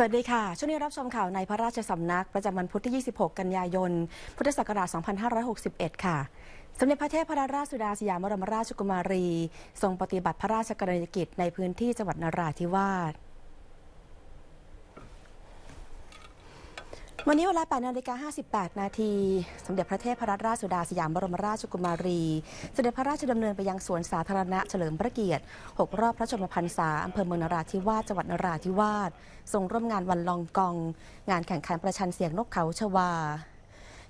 สวัสดีค่ะ ช่วงนี้รับชมข่าวในพระราชสำนักประจำวันพุธที่ 26 กันยายน พุทธศักราช 2561 ค่ะ สมเด็จพระเทพรัราชสุดาสยามบรมราชกุมารี ทรงปฏิบัติพระราชกรณียกิจในพื้นที่จังหวัดนราธิวาสวันนี้เวลา8นาฬิกา58 นาที สมเด็จพระเทพรัตนราชสุดาสยามบรมราชกุมารีสเสด็จพระราชดำเนินไปยังสวนสาธารณะเฉลิมพระเกียรติ 6 รอบพระชนมพรรษา อำเภอเมืองนราธิวาส จังหวัดนราธิวาส ทรงร่วมงานวันลองกองงานแข่งขันประชันเสียงนกเขาชวา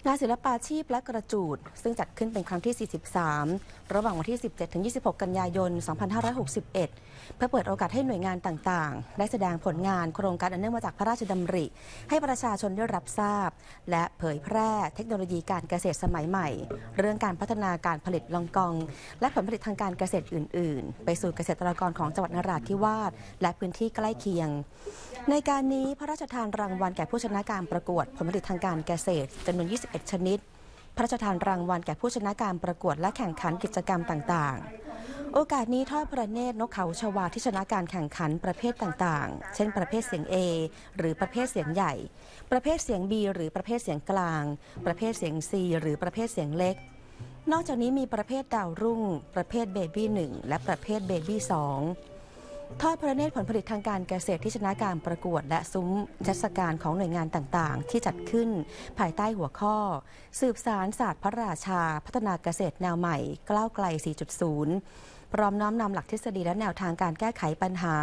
งานศิลปาชีพและกระจูด ซึ่งจัดขึ้นเป็นครั้งที่ 43 ระหว่างวันที่ 17-26 กันยายน 2561 เพื่อเปิดโอกาสให้หน่วยงานต่าง ๆ ได้แสดงผลงานโครงการอันเนื่องมาจากพระราชดำริ ให้ประชาชนได้รับทราบและเผยแพร่เทคโนโลยีการเกษตรสมัยใหม่ เรื่องการพัฒนาการผลิตลองกอง และผลผลิตทางการเกษตรอื่น ๆ ไปสู่เกษตรกรของจังหวัดนราธิวาสและพื้นที่ใกล้เคียง ในการนี้พระราชทานรางวัลแก่ผู้ชนะการประกวด ผลผลิตทางการเกษตรจำนวน 20 2 1ชนิดพระราชทานรางวัลแก่ผู้ชนะการประกวดและแข่งขันกิจกรรมต่างๆ โอกาสนี้ทอดพระเนตรนกเขาชวาที่ชนะการแข่งขันประเภทต่างๆ เช่น ประเภทเสียง A หรือประเภทเสียงใหญ่ ประเภทเสียง B หรือประเภทเสียงกลาง ประเภทเสียง C หรือประเภทเสียงเล็ก นอกจากนี้มีประเภทดาวรุ่งประเภทเบบี้หนึ่งและประเภทเบบี้สองทอดพระเนตรผลผลิตทางการเกษตรที่ชนะการประกวด และซุ้มเทศกาลของหน่วยงานต่าง ๆ ที่จัดขึ้นภายใต้หัวข้อ สืบสารศาสตร์พระราชาพัฒนาเกษตรแนวใหม่กล้าวไกล 4.0 พร้อมน้อมนำหลักทฤษฎีและแนวทางการแก้ไขปัญหา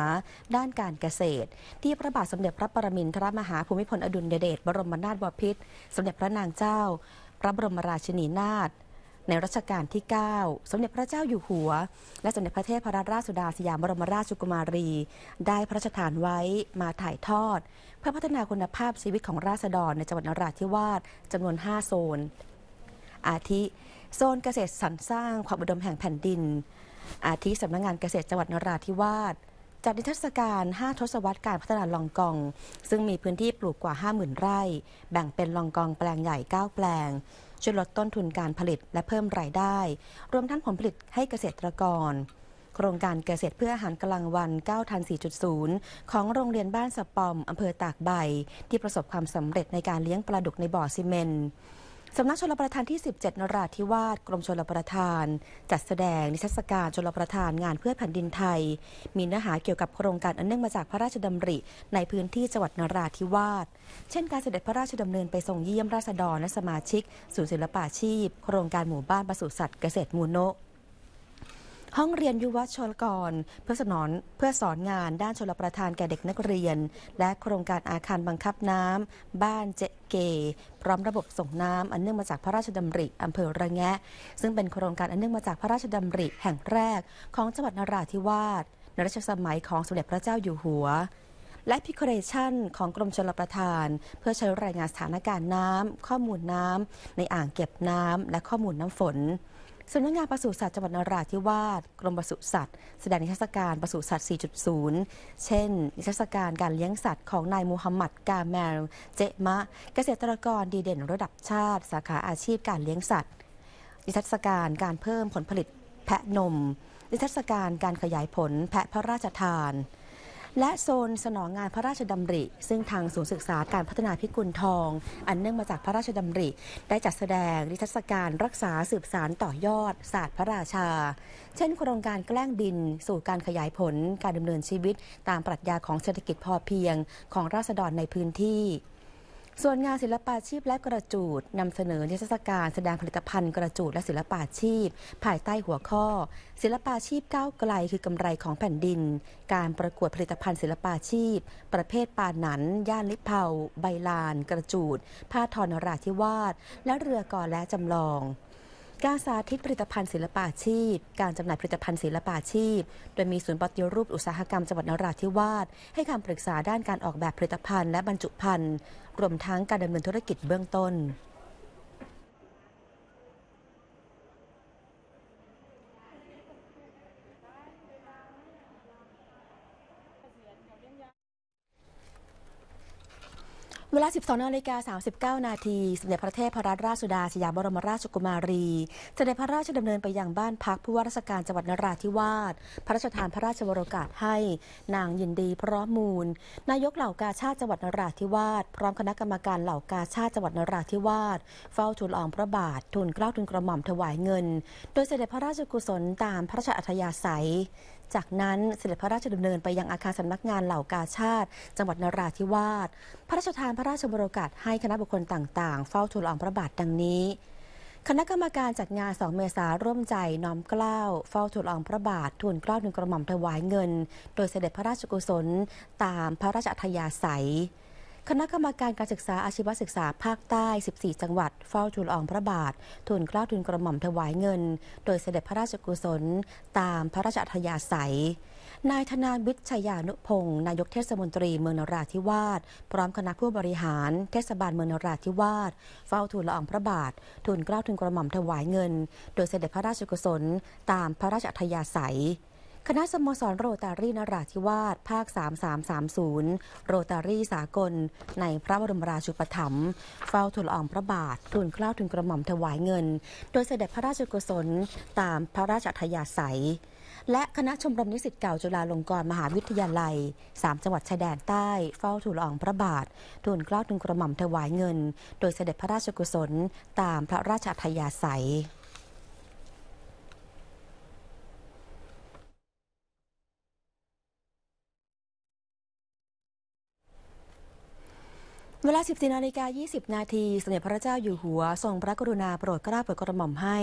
ด้านการเกษตร ที่พระบาทสมเด็จพระปรมินทรมหาภูมิพลอดุลยเดชบรมนาถบพิตรสมเด็จพระนางเจ้า พระบรมราชินีนาถในรัชกาลที่ 9 สมเด็จพระเจ้าอยู่หัว และสมเด็จพระเทพรัตนราชสุดาสยามบรมราชกุมารี ได้พระราชทานไว้มาถ่ายทอด เพื่อพัฒนาคุณภาพชีวิตของราษฎรในจังหวัดนราธิวาสจำนวน 5 โซน อาทิ โซนเกษตรสรรสร้างความอุดมแห่งแผ่นดิน อาทิสำนักงงานเกษตรจังหวัดนราธิวาสจัดนิทรรศการ5ทศวรรษการพัฒนาลองกอง ซึ่งมีพื้นที่ปลูกกว่า50,000ไร่แบ่งเป็นลองกองแปลงใหญ่9แปลงช่วยลดต้นทุนการผลิตและเพิ่มรายได้ รวมทั้งผลผลิตให้เกษตรกรโครงการเกษตรเพื่ออาหารกลางวัน9ทัน4.0 ของโรงเรียนบ้านสปอมอำเภอตากใบ ที่ประสบความสำเร็จในการเลี้ยงปลาดุกในบ่อซีเมนต์สำนักชลประทานที่ 17 นราธิวาส กรมชลประทาน จัดแสดงนิทรรศการชลประทานงานเพื่อแผ่นดินไทย มีเนื้อหาเกี่ยวกับโครงการอันเนื่องมาจากพระราชดำริในพื้นที่จังหวัดนราธิวาสเช่นการเสด็จพระราชดำเนินไปทรงเยี่ยมราษฎรและสมาชิกศูนย์ศิลปาชีพโครงการหมู่บ้านปศุสัตว์เกษตรมูโนะห้องเรียนยุวชนกร เพื่อสนอนเพื่อสอนงานด้านชลประทานแก่เด็กนักเรียน และโครงการอาคารบังคับน้ำบ้านเจเกพร้อมระบบส่งน้ำอันเนื่องมาจากพระราชดำริอำเภอระแงะ ซึ่งเป็นโครงการอันเนื่องมาจากพระราชดำริแห่งแรกของจังหวัดนราธิวาสในรัชสมัยของสมเด็จพระเจ้าอยู่หัว และพิเคเรชันของกรมชลประทาน เพื่อใช้รายงานสถานการณ์น้ำข้อมูลน้ำในอ่างเก็บน้ำและข้อมูลน้ำฝนสำนักงานปศุสัตว์จังหวัดนราธิวาสกรมปศุสัตว์แสดงนิทรรศการปศุสัตว์ 4.0 เช่นนิทรรศการการเลี้ยงสัตว์ของนายมูฮัมหมัดกาแมลเจมะ เกษตรกรดีเด่นระดับชาติ สาขาอาชีพการเลี้ยงสัตว์นิทรรศการการเพิ่มผลผลิตแพะนมนิทรรศการการขยายผลแพะพระราชทานและโซนสนองงานพระราชดำริ ซึ่งทางศูนย์ศึกษาการพัฒนาพิกุลทอง อันเนื่องมาจากพระราชดำริ ได้จัดแสดงนิทรรศการรักษาสืบสารต่อยอด ศาสตร์พระราชา เช่นโครงการแกล้งดินสู่การขยายผลการดำเนินชีวิต ตามปรัชญาของเศรษฐกิจพอเพียงของราษฎรในพื้นที่ส่วนงานศิลปาชีพและกระจูดนำเสนอนิทรรศการแสดงผลิตภัณฑ์กระจูดและศิลปาชีพภายใต้หัวข้อ ศิลปาชีพก้าวไกล คือกำไรของแผ่นดิน การประกวดผลิตภัณฑ์ ศิลปาชีพ ประเภทปาหนันย่านลิเพาใบลาน กระจูด ผ้าทอนราธิวาสและเรือกอและจำลองการสาธิตผลิตภัณฑ์ศิลปาชีพ การจำหน่ายผลิตภัณฑ์ศิลปาชีพ โดยมีศูนย์ปฏิรูปอุตสาหกรรมจังหวัดนราธิวาสให้คำปรึกษาด้านการออกแบบผลิตภัณฑ์และบรรจุภัณฑ์รวมทั้งการดำเนินธุรกิจเบื้องต้นเวลา 12นาฬิกา39 นาทีสมเด็จพระเทพรัตนราชสุดาสยามบรมราชกุมารีสเสด็จพระราชดำเนินไปยังบ้านพักผู้ว่าราชการจังหวัดนราธิวาส พระราชทานพระราชวรกาศให้ นางยินดีพร้อมมูล นายกเหล่ากาชาติจังหวัดนราธิวาส พร้อมคณะกรรมการเหล่ากาชาติจังหวัดนราธิวาส เฝ้าทูลอองพระบาททูลเกล้าทูลกระหม่อมถวายเงิน โดยเสด็จพระราชกุศลตามพระราชอัธยาศัยจากนั้นเสด็จพระราชดำเนินไปยังอาคารสำนักงานเหล่ากาชาติจังหวัดนราธิวาส พระราชทานพระราชบรกาศให้คณะบุคคลต่างๆเฝ้าทูลองพระบาทดังนี้ คณะกรรมการจัดงาน 2 เมษาร่วมใจน้อมเกล้าเฝ้าทูลองพระบาททูลเกล้าหนึ่งกระหม่อมถวายเงิน โดยเสด็จพระราชกุศลตามพระราชอัธยาศัยคณะกรรมการการศึกษาอาชีวศึกษาภาคใต้ 14 จังหวัด เฝ้าทูลอองพระบาท ทูลเกล้าทูลกระหม่อมถวายเงิน โดยเสด็จพระราชกุศล ตามพระราชอัธยาศัย นายธนาวิชยานุพงศ์นายกเทศมนตรีเมืองนราธิวาส พร้อมคณะผู้บริหารเทศบาลเมืองนราธิวาส เฝ้าทูลละอองพระบาท ทูลเกล้าทูลกระหม่อมถวายเงิน โดยเสด็จพระราชกุศล ตามพระราชอัธยาศัยคณะสโมสรโรตารี นราธิวาสภาค 3330 โรตารีสากล ในพระบรมราชูปถัมภ์เฝ้าทูลอองพระบาททูลเกล้าทูลกระหม่อมถวายเงิน โดยเสด็จพระราชกุศลตามพระราชธยาศัย และคณะชมรมนิสิตเก่าจุฬาลงกรณ์ มหาวิทยาลัย 3จังหวัดชายแดนใต้เฝ้าทูลอองพระบาททูลเกล้าทูลกระหม่อมถวายเงิน โดยเสด็จพระราชกุศลตามพระราชธยาศัยเวลา14นาฬิกา20 นาทีสมเด็จพระเจ้าอยู่หัว ทรงพระกรุณาโปรดเกล้าโปรดกระหม่อมให้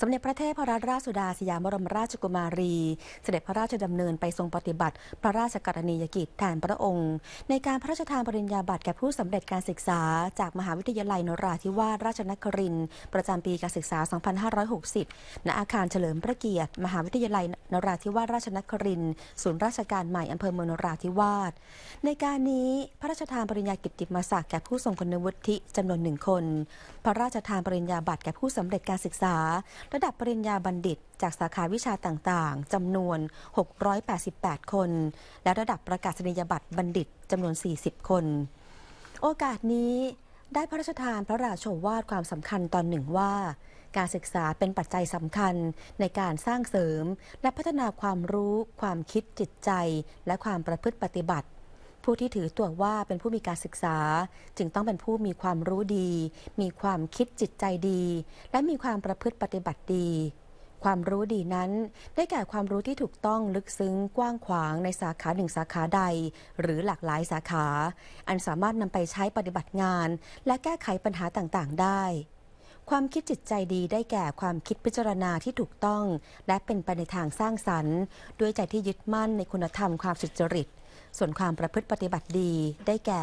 สมเด็จพระเทพรัตนราชสุดาสยามบรมราชกุมารี เสด็จพระราชดำเนินไปทรงปฏิบัติพระราชกรณียกิจแทนพระองค์ ในการพระราชทานปริญญาบัตรแก่ผู้สำเร็จการศึกษาจากมหาวิทยาลัยนราธิวาสราชนครินทร์ประจำปีการศึกษา 2560 ณ อาคารเฉลิมพระเกียรติ มหาวิทยาลัยนราธิวาสราชนครินทร์ศูนย์ราชการใหม่อำเภอเมืองนราธิวาส ในการนี้พระราชทานปริญญากิตติมศักดิแก่ผู้ทรงคุณวุฒิจำนวนหนึ่งคน พระราชทานปริญญาบัตรแก่ผู้สำเร็จการศึกษา ระดับปริญญาบัณฑิตจากสาขาวิชาต่าง ๆจำนวน 688 คน และระดับประกาศนียบัตรบัณฑิตจำนวน 40 คน โอกาสนี้ ได้พระราชทานพระราชวาทความสำคัญตอนหนึ่งว่า การศึกษาเป็นปัจจัยสำคัญในการสร้างเสริมและพัฒนาความรู้ ความคิด จิตใจ และความประพฤติปฏิบัติผู้ที่ถือตัวว่าเป็นผู้มีการศึกษา จึงต้องเป็นผู้มีความรู้ดี มีความคิดจิตใจดี และมีความประพฤติปฏิบัติดี ความรู้ดีนั้นได้แก่ความรู้ที่ถูกต้องลึกซึ้งกว้างขวางในสาขาหนึ่งสาขาใด หรือหลากหลายสาขา อันสามารถนำไปใช้ปฏิบัติงาน และแก้ไขปัญหาต่างๆ ได้ ความคิดจิตใจดีได้แก่ความคิดพิจารณาที่ถูกต้อง และเป็นไปในทางสร้างสรรค์ ด้วยใจที่ยึดมั่นในคุณธรรมความสุจริตส่วนความประพฤติปฏิบัติดี ได้แก่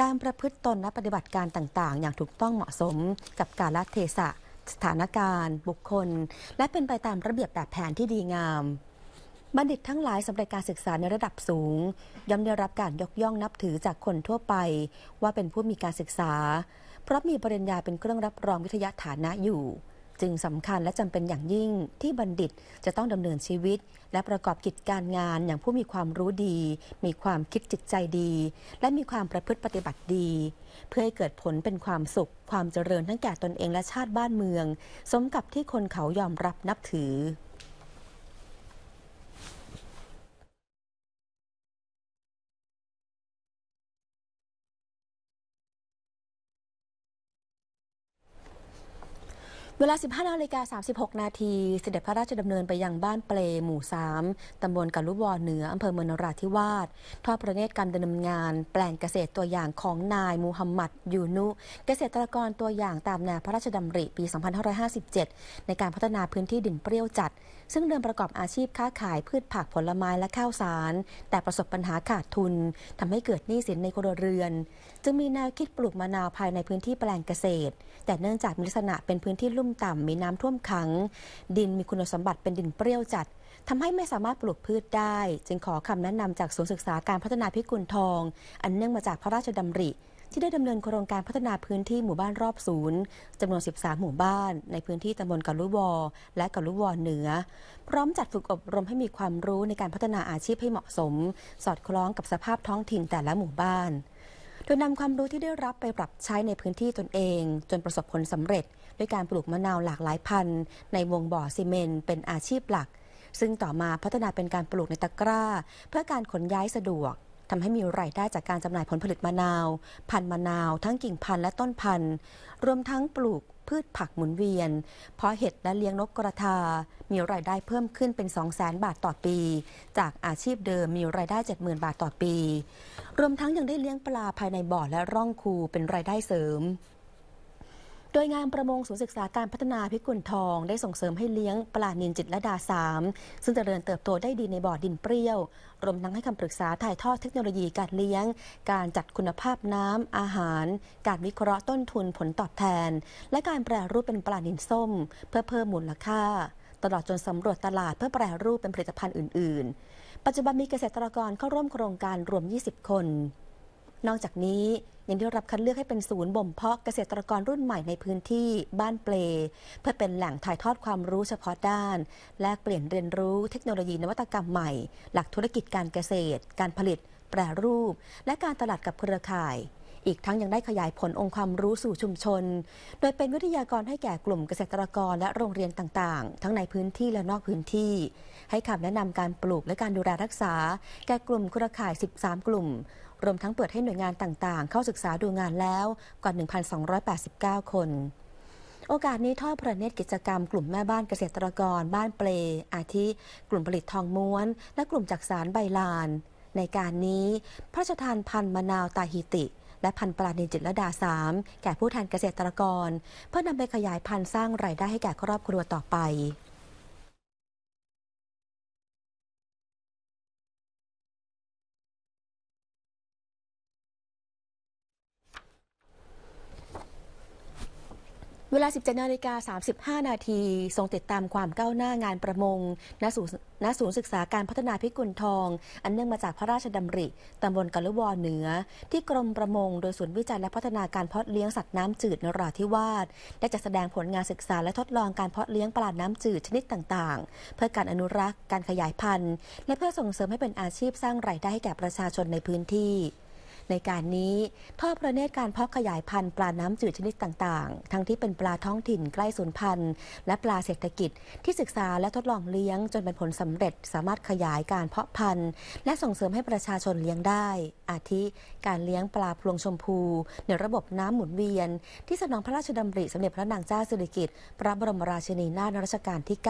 การประพฤติตนและปฏิบัติการต่างๆ อย่างถูกต้องเหมาะสม กับกาลเทศะสถานการณ์ บุคคล และเป็นไปตามระเบียบแบบแผนที่ดีงาม บัณฑิตทั้งหลายสำเร็จการศึกษาในระดับสูงย่อมได้รับการยกย่องนับถือจากคนทั่วไป ว่าเป็นผู้มีการศึกษา เพราะมีปริญญาเป็นเครื่องรับรองวิทยาฐานะอยู่จึงสำคัญและจำเป็นอย่างยิ่งที่บัณฑิตจะต้องดำเนินชีวิต และประกอบกิจการงานอย่างผู้มีความรู้ดี มีความคิดจิตใจดี และมีความประพฤติปฏิบัติดี เพื่อให้เกิดผลเป็นความสุข ความเจริญทั้งแก่ตนเองและชาติบ้านเมือง สมกับที่คนเขายอมรับนับถือเวลา 15นาฬิกา 36 นาทีเสด็จพระราชดำเนินไปยังบ้านเปล หมู่ 3 ตำบลกัลลุบอเหนือ อำเภอเมืองนราธิวาส ทอดพระเนตรการดำเนินงานแปลงเกษตรตัวอย่างของนายมูฮัมหมัดยูนุ เกษตรกรตัวอย่างตามแนวพระราชดำริปี 2557 ในการพัฒนาพื้นที่ดินเปรี้ยวจัด ซึ่งเดิมประกอบอาชีพค้าขายพืชผักผลไม้และข้าวสาร แต่ประสบปัญหาขาดทุน ทำให้เกิดหนี้สินในครัวเรือน จึงมีแนวคิดปลูกมะนาวภายในพื้นที่แปลงเกษตร แต่เนื่องจากมีลักษณะเป็นพื้นที่ลุ่มต่ำมีน้ำท่วมขัง ดินมีคุณสมบัติเป็นดินเปรี้ยวจัดทำให้ไม่สามารถปลูกพืชได้ จึงขอคำแนะนำจากศูนย์ศึกษาการพัฒนาพิกุลทอง อันเนื่องมาจากพระราชดำริ ที่ได้ดำเนินโครงการพัฒนาพื้นที่หมู่บ้านรอบศูนย์จำนวน13หมู่บ้าน ในพื้นที่ตำบลกัลลุวอ และกัลลุวอเหนือ พร้อมจัดฝึกอบรมให้มีความรู้ในการพัฒนาอาชีพให้เหมาะสม สอดคล้องกับสภาพท้องถิ่นแต่ละหมู่บ้านโดยนำความรู้ที่ได้รับไปปรับใช้ในพื้นที่ตนเอง จนประสบผลสำเร็จด้วยการปลูกมะนาวหลากหลายพันธุ์ในวงบ่อซีเมนเป็นอาชีพหลัก ซึ่งต่อมาพัฒนาเป็นการปลูกในตะกร้า เพื่อการขนย้ายสะดวก ทำให้มีรายได้จากการจำหน่ายผลผลิตมะนาว พันธุ์มะนาวทั้งกิ่งพันธุ์และต้นพันธุ์ รวมทั้งปลูกพืชผักหมุนเวียนเพราะเห็ดและเลี้ยงนกกระทา มีรายได้เพิ่มขึ้นเป็น2 0 0 0 0 0 บาทต่อปีจากอาชีพเดิมมีรายได้70,000บาทต่อปี รวมทั้งยังได้เลี้ยงปลาภายในบ่อและร่องคูเป็นรายได้เสริมโดยงานประมงศูนย์ศึกษาการพัฒนาพิกุลทองได้ส่งเสริมให้เลี้ยง ปลานินจิตและดาสามซึ่งจเจริญเติบโตได้ดีในบ่อดินเปรี้ยวรวมทั้งให้คำปรึกษาถ่ายทอดเทคโนโลยีการเลี้ยง การจัดคุณภาพน้ำ อาหาร การวิเคราะห์ต้นทุนผลตอบแทน และการแปรรูปเป็นปลานินส้ม เพื่อเพิ่มมูลค่า ตลอดจนสำรวจตลาดเพื่อแปรรูปเป็นผลิตภัณฑ์อื่น ๆ ปัจจุบันมีเกษตรกรเข้าร่วมโครงการรวม 20 คนนอกจากนี้ยังได้รับคัดเลือกให้เป็นศูนย์บ่มเพาะเกษตรกรรุ่นใหม่ในพื้นที่บ้านเปลเพื่อเป็นแหล่งถ่ายทอดความรู้เฉพาะด้านแลกเปลี่ยนเรียนรู้เทคโนโลยีนวัตกรรมใหม่หลักธุรกิจการเกษตร การผลิต แปรรูป และการตลาดกับเครือข่าย อีกทั้งยังได้ขยายผลองค์ความรู้สู่ชุมชน โดยเป็นวิทยากรให้แก่กลุ่มเกษตรกรและโรงเรียนต่างๆ ทั้งในพื้นที่และนอกพื้นที่ ให้คำแนะนำการปลูกและการดูแลรักษาแก่กลุ่มเครือข่าย 13 กลุ่มรวมทั้งเปิดให้หน่วยงานต่าง ๆ เข้าศึกษาดูงานแล้วกว่า 1,289 คน โอกาสนี้ทอดพระเนตรกิจกรรมกลุ่มแม่บ้านเกษตรกรบ้านเปล อาทิกลุ่มผลิตทองม้วน และกลุ่มจักสารใบลาน ในการนี้พระราชทานพันมะนาวตาฮิติ และพันปลาเนจิตรดาสามแก่ผู้แทนเกษตรกร เพื่อนำไปขยายพันธุ์สร้างไรายได้ให้แก่ครอบครัวต่อไปเวลา17นาฬิกา35 นาที ทรงติดตามความก้าวหน้างานประมงณศูนย์ณศูนย์ศึกษาการพัฒนาพิกุลทอง อันเนื่องมาจากพระราชดำริ ตำบลกะลุวอเหนือ ที่กรมประมง โดยศูนย์วิจัยและพัฒนาการเพาะเลี้ยงสัตว์น้ำจืดนราธิวาสได้จัดแสดงผลงานศึกษาและทดลองการเพาะเลี้ยงปลาน้ำจืดชนิดต่างๆ เพื่อการอนุรักษ์การขยายพันธุ์ และเพื่อส่งเสริมให้เป็นอาชีพสร้างรายได้ให้แก่ประชาชนในพื้นที่ในการนี้ทอดพระเนตรการเพาะขยายพันธุ์ปลาน้ำจืดชนิดต่างๆ ทั้งที่เป็นปลาท้องถิ่นใกล้สูญพันธุ์ และปลาเศรษฐกิจที่ศึกษาและทดลองเลี้ยงจนเป็นผลสำเร็จสามารถขยายการเพาะพันธุ์ และส่งเสริมให้ประชาชนเลี้ยงได้ อาทิการเลี้ยงปลาพลวงชมพูในระบบน้ำหมุนเวียน ที่สนองพระราชดำริสมเด็จพระนางเจ้าสิริกิติ์พระบรมราชินีนาถรัชกาลที่ 9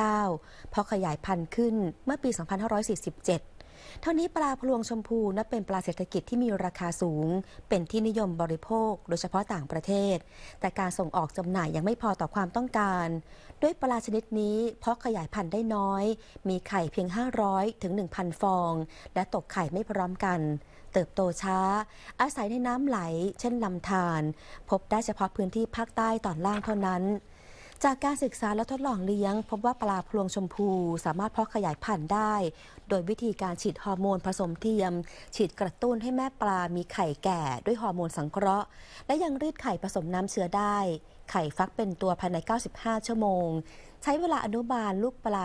เพาะขยายพันธุ์ขึ้นเมื่อปี 2547เท่านี้ปลาพลวงชมพูนับเป็นปลาเศรษฐกิจที่มีราคาสูง เป็นที่นิยมบริโภคโดยเฉพาะต่างประเทศ แต่การส่งออกจำหน่ายยังไม่พอต่อความต้องการ ด้วยปลาชนิดนี้เพาะขยายพันธุ์ได้น้อย มีไข่เพียง 500ถึง1,000 ฟอง และตกไข่ไม่พร้อมกัน เติบโตช้า อาศัยในน้ำไหลเช่นลำธารพบได้เฉพาะพื้นที่ภาคใต้ตอนล่างเท่านั้นจากการศึกษาและทดลองเลี้ยง พบว่าปลาพลวงชมพูสามารถเพาะขยายพันธุ์ได้ โดยวิธีการฉีดฮอร์โมนผสมเทียม ฉีดกระตุ้นให้แม่ปลามีไข่แก่ด้วยฮอร์โมนสังเคราะห์ และยังรีดไข่ผสมน้ำเชื้อได้ ไข่ฟักเป็นตัวภายใน 95 ชั่วโมง ใช้เวลาอนุบาลลูกปลา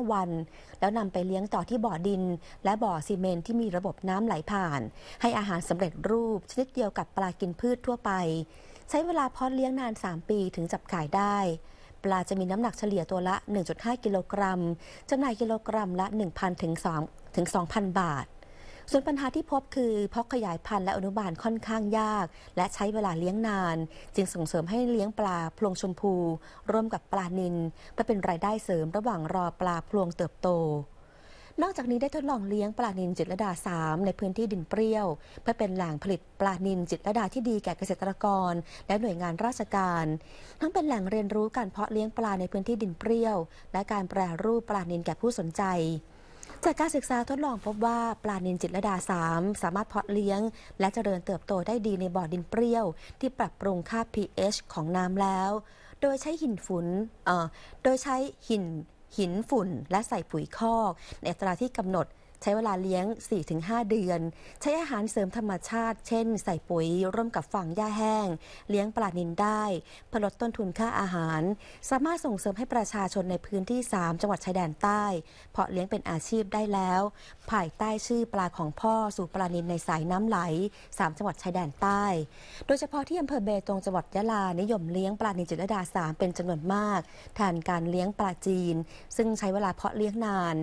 45 วัน แล้วนำไปเลี้ยงต่อที่บ่อดินและบ่อซีเมนที่มีระบบน้ำไหลผ่าน ให้อาหารสำเร็จรูปชนิดเดียวกับปลากินพืชทั่วไปใช้เวลาเพาะเลี้ยงนาน 3 ปีถึงจับขายได้ ปลาจะมีน้ำหนักเฉลี่ยตัวละ 1.5 กิโลกรัมจำหน่ายกิโลกรัมละ 1,000ถึง2ถึง 2,000 บาท ส่วนปัญหาที่พบคือ เพาะขยายพันธุ์และอนุบาลค่อนข้างยาก และใช้เวลาเลี้ยงนาน จึงส่งเสริมให้เลี้ยงปลาพลวงชมพู ร่วมกับปลานิลเพื่อเป็นรายได้เสริมระหว่างรอปลาพลวงเติบโตนอกจากนี้ได้ทดลองเลี้ยงปลานิลจิตรดา 3 ในพื้นที่ดินเปรี้ยว เพื่อเป็นแหล่งผลิตปลานิลจิตรดาที่ดีแก่เกษตรกรและหน่วยงานราชการ ทั้งเป็นแหล่งเรียนรู้การเพาะเลี้ยงปลาในพื้นที่ดินเปรี้ยว และการแปรรูปปลานิลแก่ผู้สนใจ จากการศึกษาทดลองพบว่าปลานิลจิตรดา3สามารถเพาะเลี้ยง และเจริญเติบโตได้ดีในบ่อดินเปรี้ยว ที่ปรับปรุงค่า pH ของน้ำแล้ว โดยใช้หินฝุ่นโดยใช้หินหินฝุ่นและใส่ปุ๋ยคอกในอัตราที่กำหนดใช้เวลาเลี้ยง 4-5 เดือน ใช้อาหารเสริมธรรมชาติ เช่นใส่ปุ๋ย ร่วมกับฝังหญ้าแห้งเลี้ยงปลานินได้ผลดต้นทุนค่าอาหาร สามารถส่งเสริมให้ประชาชนในพื้นที่ 3 จังหวัดชายแดนใต้เพาะเลี้ยงเป็นอาชีพได้แล้ว ภายใต้ชื่อปลาของพ่อสู่ปลานินในสายน้ำไหล3จังหวัดชายแดนใต้ โดยเฉพาะที่อำเภอเบตงจังหวัดยะลานิยมเลี้ยงปลานินจิตรดา3เป็นจำนวนมากแทนการเลี้ยงปลาจีน ซึ่งใช้เวลาเพาะเลี้ยงนาน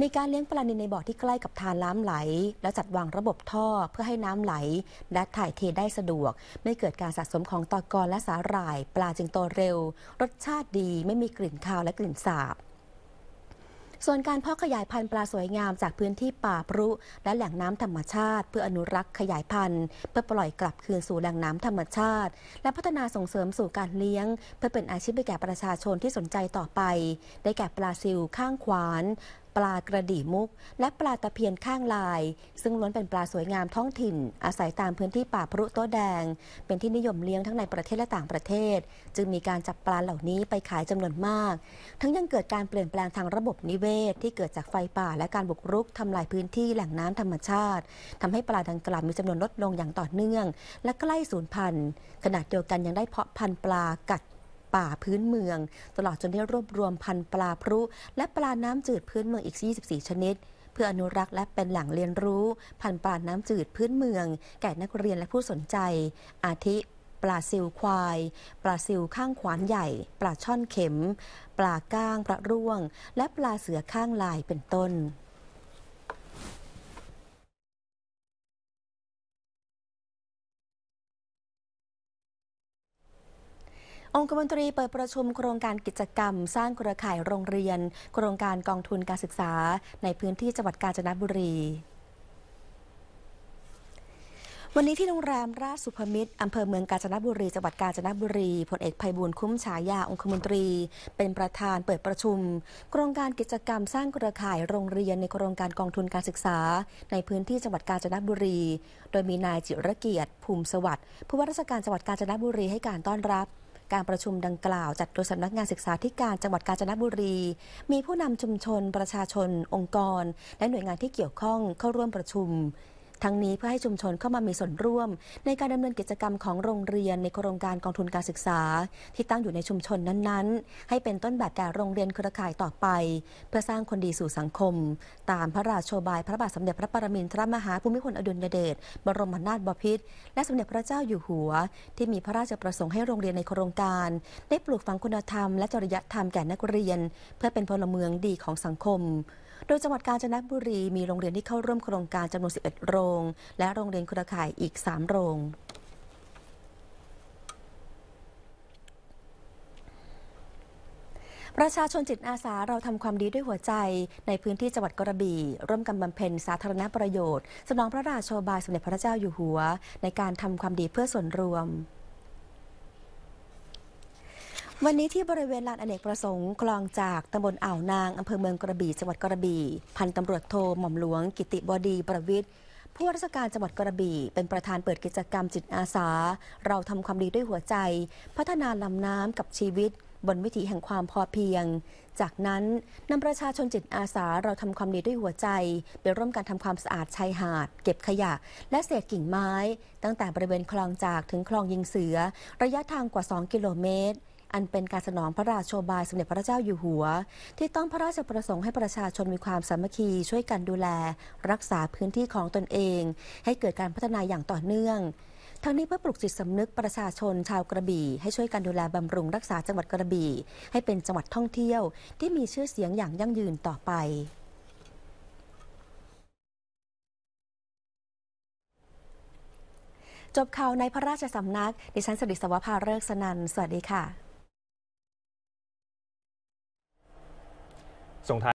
มีการเลี้ยงปลานินในบ่อที่กล้กับทานน้ำไหล แล้วจัดวางระบบท่อเพื่อให้น้ำไหล และถ่ายเทได้สะดวก ไม่เกิดการสะสมของตอกอนและสาหร่าย ปลาจึงโตเร็ว รสชาติดีไม่มีกลิ่นคาวและกลิ่นสาบ ส่วนการเพาะขยายพันธุ์ปลาสวยงามจากพื้นที่ป่าพรุ และแหล่งน้ำธรรมชาติ เพื่ออนุรักษ์ขยายพันธุ์ เพื่อปล่อยกลับคืนสู่แหล่งน้ำธรรมชาติ และพัฒนาส่งเสริมสู่การเลี้ยง เพื่อเป็นอาชีพแก่ประชาชนที่สนใจต่อไป ได้แก่ปลาซิวข้างขวานปลากระดี่มุกและปลาตะเพียนข้างลาย ซึ่งล้วนเป็นปลาสวยงามท้องถิ่น อาศัยตามพื้นที่ป่าพรุโตแดง เป็นที่นิยมเลี้ยงทั้งในประเทศ และต่างประเทศ จึงมีการจับปลาเหล่านี้ไปขายจำนวนมาก ทั้งยังเกิดการเปลี่ยนแปลงทางระบบนิเวศ ที่เกิดจากไฟป่าและการบุกรุกทำลายพื้นที่แหล่งน้ำธรรมชาติ ทำให้ปลาดังกล่าวมีจำนวนลดลงอย่างต่อเนื่อง และใกล้สูญพันธุ์ขณะเดียวกันยังได้เพาะพันธุ์ปลากัดป่าพื้นเมือง ตลอดจนได้รวบรวมพันปลาพรุ และปลาน้ำจืดพื้นเมืองอีก 24 ชนิด เพื่ออนุรักษ์และเป็นแหล่งเรียนรู้พันปลาน้ำจืดพื้นเมือง แก่นักเรียนและผู้สนใจ อาทิ ปลาซิวควาย ปลาซิวข้างขวานใหญ่ ปลาช่อนเข็ม ปลาก้างพระร่วง และปลาเสือข้างลายเป็นต้นองคมนตรีเปิดประชุมโครงการกิจกรรมสร้างเครือข่ายโรงเรียน โครงการกองทุนการศึกษาในพื้นที่จังหวัดกาญจนบุรี วันนี้ที่โรงแรมราชสุพมิตรอำเภอเมืองกาญจนบุรี จังหวัดกาญจนบุรี พลเอกภัยบุญคุ้มฉายาองคมนตรี เป็นประธานเปิดประชุม โครงการกิจกรรมสร้างเครือข่ายโรงเรียนในโครงการกองทุนการศึกษา ในพื้นที่จังหวัดกาญจนบุรี โดยมีนายจิรเกียรติภูมิสวัสดิ์ผู้ว่าราชการจังหวัดกาญจนบุรีให้การต้อนรับการประชุมดังกล่าวจัดโดยสำนักงานศึกษาธิการจังหวัดกาญจนบุรี มีผู้นำชุมชน ประชาชน องค์กร และหน่วยงานที่เกี่ยวข้องเข้าร่วมประชุมทั้งนี้เพื่อให้ชุมชนเข้ามามีส่วนร่วมในการดำเนินกิจกรรมของโรงเรียนในโครงการกองทุนการศึกษา ที่ตั้งอยู่ในชุมชนนั้นๆ ให้เป็นต้นแบบแก่โรงเรียนเครือข่ายต่อไป เพื่อสร้างคนดีสู่สังคม ตามพระราชโชบายพระบาทสมเด็จพระปรมินทรมหาภูมิพลอดุลยเดชบรมนาถบพิตรและสมเด็จพระเจ้าอยู่หัว ที่มีพระราชประสงค์ให้โรงเรียนในโครงการ ได้ปลูกฝังคุณธรรมและจริยธรรมแก่นักเรียน เพื่อเป็นพลเมืองดีของสังคมโดยจังหวัดกาญจนบุรีมีโรงเรียนที่เข้าร่วมโครงการจำนวน11 โรง และโรงเรียนครือข่ายอีก 3 โรง ประชาชนจิตอาสาเราทำความดีด้วยหัวใจในพื้นที่จังหวัดกระบี่ร่วมกันบำเพ็ญสาธารณประโยชน์สนองพระราชโอบายสมเด็จพระเจ้าอยู่หัวในการทำความดีเพื่อส่วนรวมวันนี้ที่บริเวณลานอเนกประสงค์คลองจากตำบลอ่าวนาง อำเภอเมืองกระบี่จังหวัดกระบี่ พันตำรวจโทหม่อมหลวง กิติบดี ประวิทย์ ผู้ว่าราชการจังหวัดกระบี่ เป็นประธานเปิดกิจกรรมจิตอาสา เราทำความดีด้วยหัวใจ พัฒนาลำน้ำกับชีวิตบนวิถีแห่งความพอเพียง จากนั้นนำประชาชนจิตอาสาเราทำความดีด้วยหัวใจ ไปร่วมกันทำความสะอาดชายหาด เก็บขยะ และเศษกิ่งไม้ ตั้งแต่บริเวณคลองจากถึงคลองยิงเสือ ระยะทางกว่า 2 กิโลเมตรอันเป็นการสนองพระราชโชบายสมเด็จพระเจ้าอยู่หัว ที่ต้องพระราชประสงค์ให้ประชาชนมีความสามัคคีช่วยกันดูแลรักษาพื้นที่ของตนเอง ให้เกิดการพัฒนาอย่างต่อเนื่อง ทั้งนี้เพื่อปลุกจิตสำนึกประชาชนชาวกระบี่ ให้ช่วยกันดูแลบำรุงรักษาจังหวัดกระบี่ ให้เป็นจังหวัดท่องเที่ยว ที่มีชื่อเสียงอย่างยั่งยืนต่อไป จบข่าวในพระราชสำนักดิฉันสริศวภาเลิกสนันสวัสดีค่ะ总台。